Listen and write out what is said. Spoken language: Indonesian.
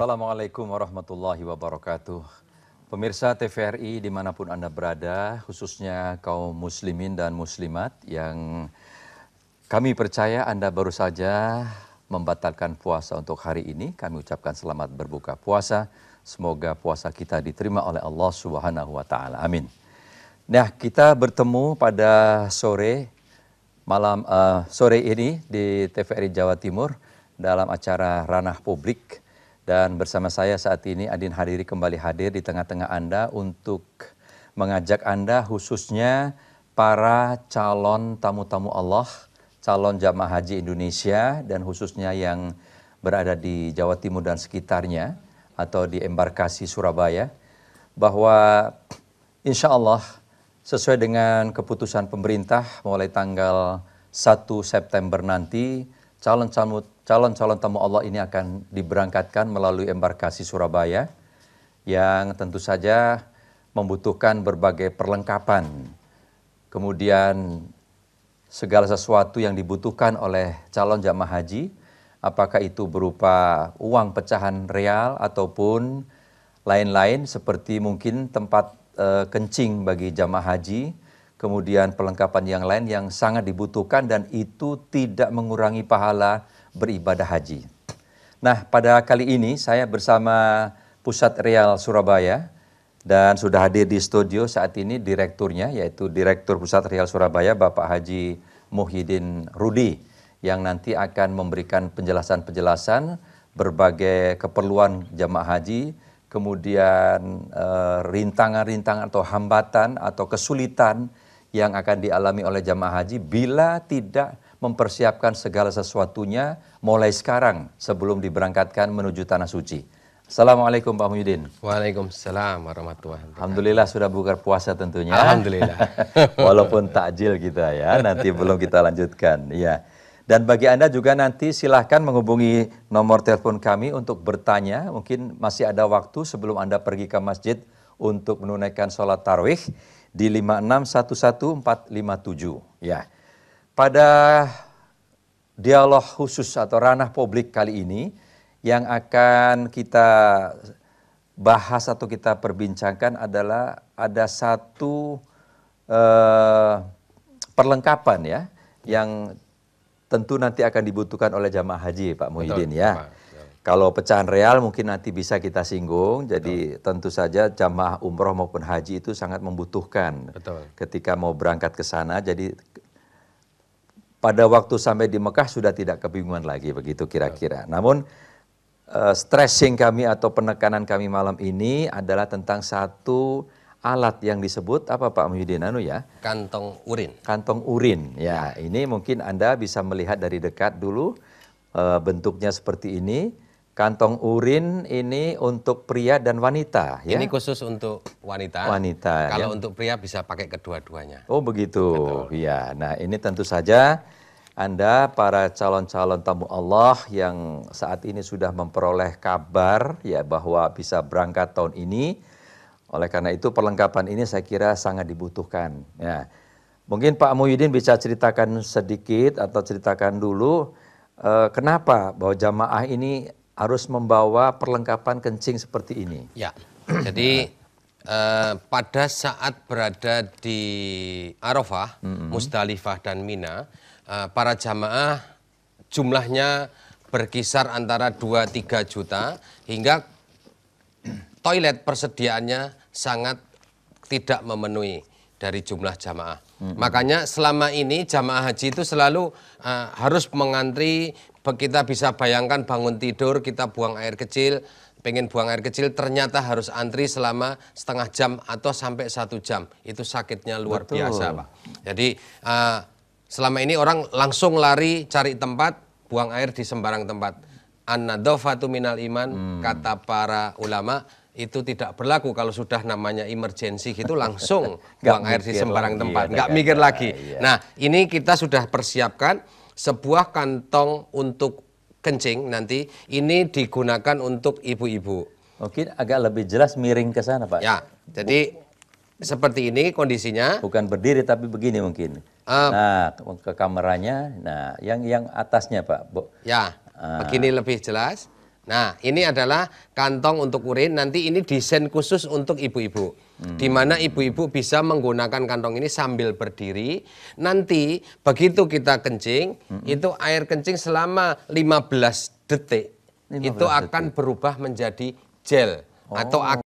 Assalamualaikum warahmatullahi wabarakatuh. Pemirsa TVRI dimanapun Anda berada, khususnya kaum muslimin dan muslimat yang kami percaya Anda baru saja membatalkan puasa untuk hari ini. Kami ucapkan selamat berbuka puasa. Semoga puasa kita diterima oleh Allah Subhanahu wa taala. Amin. Nah, kita bertemu pada sore malam uh, sore ini di TVRI Jawa Timur dalam acara Ranah Publik dan bersama saya saat ini Adin Hadiri kembali hadir di tengah-tengah Anda untuk mengajak Anda khususnya para calon tamu-tamu Allah, calon jamaah haji Indonesia dan khususnya yang berada di Jawa Timur dan sekitarnya atau di embarkasi Surabaya bahwa insya Allah sesuai dengan keputusan pemerintah mulai tanggal 1 September nanti calon-calon tamu Allah ini akan diberangkatkan melalui embarkasi Surabaya yang tentu saja membutuhkan berbagai perlengkapan. Kemudian segala sesuatu yang dibutuhkan oleh calon jamaah haji, apakah itu berupa uang pecahan real ataupun lain-lain seperti mungkin tempat e, kencing bagi jamaah haji, kemudian perlengkapan yang lain yang sangat dibutuhkan dan itu tidak mengurangi pahala beribadah haji. Nah, pada kali ini saya bersama Pusat Real Surabaya dan sudah hadir di studio saat ini direkturnya yaitu Direktur Pusat Real Surabaya Bapak Haji Muhyiddin Rudi yang nanti akan memberikan penjelasan-penjelasan berbagai keperluan jamaah haji kemudian eh, rintangan-rintangan eh, atau hambatan atau kesulitan yang akan dialami oleh jamaah haji bila tidak mempersiapkan segala sesuatunya mulai sekarang sebelum diberangkatkan menuju tanah suci. Assalamualaikum Pak Muhyiddin. Waalaikumsalam warahmatullahi wabarakatuh. Alhamdulillah sudah buka puasa tentunya. Alhamdulillah. Walaupun takjil kita ya, nanti belum kita lanjutkan. Ya. Dan bagi Anda juga nanti silahkan menghubungi nomor telepon kami untuk bertanya. Mungkin masih ada waktu sebelum Anda pergi ke masjid untuk menunaikan sholat tarwih di 5611457 ya. Pada dialog khusus atau ranah publik kali ini yang akan kita bahas atau kita perbincangkan adalah ada satu eh, perlengkapan ya yang tentu nanti akan dibutuhkan oleh jamaah haji Pak Muhyiddin Betul, ya. Pak. Kalau pecahan real mungkin nanti bisa kita singgung. Jadi tentu saja jamaah umroh maupun haji itu sangat membutuhkan Betul. ketika mau berangkat ke sana. Jadi pada waktu sampai di Mekah sudah tidak kebingungan lagi begitu kira-kira. Namun uh, stressing kami atau penekanan kami malam ini adalah tentang satu alat yang disebut apa Pak Muhyiddin Anu ya? Kantong urin. Kantong urin. Ya, ya. ini mungkin Anda bisa melihat dari dekat dulu uh, bentuknya seperti ini Kantong urin ini untuk pria dan wanita. Ya? Ini khusus untuk wanita. Wanita. Ya. Kalau ya? untuk pria bisa pakai kedua-duanya. Oh begitu. Betul. Ya. Nah ini tentu saja anda para calon-calon tamu Allah yang saat ini sudah memperoleh kabar ya bahwa bisa berangkat tahun ini. Oleh karena itu perlengkapan ini saya kira sangat dibutuhkan. Ya. Mungkin Pak Muhyiddin bisa ceritakan sedikit atau ceritakan dulu eh, kenapa bahwa jamaah ini harus membawa perlengkapan kencing seperti ini. Ya. Jadi nah. eh, pada saat berada di Arafah, mm -hmm. Musdalifah dan Mina, eh, para jamaah jumlahnya berkisar antara 2-3 juta hingga toilet persediaannya sangat tidak memenuhi dari jumlah jamaah. Hmm. Makanya selama ini jamaah haji itu selalu uh, harus mengantri, kita bisa bayangkan bangun tidur, kita buang air kecil, pengen buang air kecil ternyata harus antri selama setengah jam atau sampai satu jam. Itu sakitnya luar Betul. biasa Pak. Jadi uh, selama ini orang langsung lari cari tempat, buang air di sembarang tempat. An-nadofatu minal iman, hmm. kata para ulama, itu tidak berlaku kalau sudah namanya emergensi gitu langsung buang air di sembarang lagi, iya, tempat, nggak mikir lagi. Iya. Nah, ini kita sudah persiapkan sebuah kantong untuk kencing nanti ini digunakan untuk ibu-ibu. Mungkin agak lebih jelas miring ke sana, Pak. Ya, jadi Bu seperti ini kondisinya. Bukan berdiri tapi begini mungkin. Uh, nah, ke, kameranya. Nah, yang yang atasnya, Pak. Bu. Ya, uh, begini lebih jelas. Nah, ini adalah kantong untuk urin. Nanti ini desain khusus untuk ibu-ibu. Hmm. Di mana ibu-ibu bisa menggunakan kantong ini sambil berdiri. Nanti begitu kita kencing, hmm. itu air kencing selama 15 detik 15 itu detik. akan berubah menjadi gel oh. atau